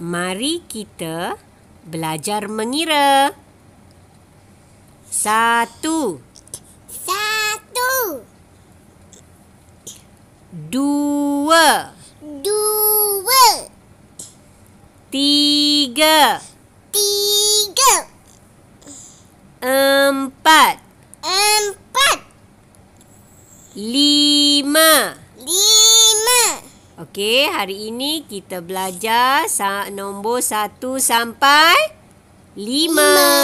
mari kita belajar mengira. Satu. Satu. Dua. Dua. Tiga. Tiga. Empat. Empat. Lima. Lima. Okey, hari ini kita belajar nombor satu sampai lima. lima.